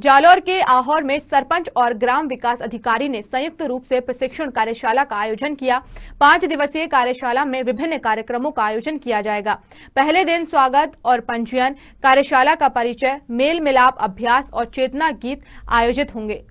जालौर के आहोर में सरपंच और ग्राम विकास अधिकारी ने संयुक्त रूप से प्रशिक्षण कार्यशाला का आयोजन किया पांच दिवसीय कार्यशाला में विभिन्न कार्यक्रमों का आयोजन किया जाएगा पहले दिन स्वागत और पंजीयन कार्यशाला का परिचय मेल मिलाप अभ्यास और चेतना गीत आयोजित होंगे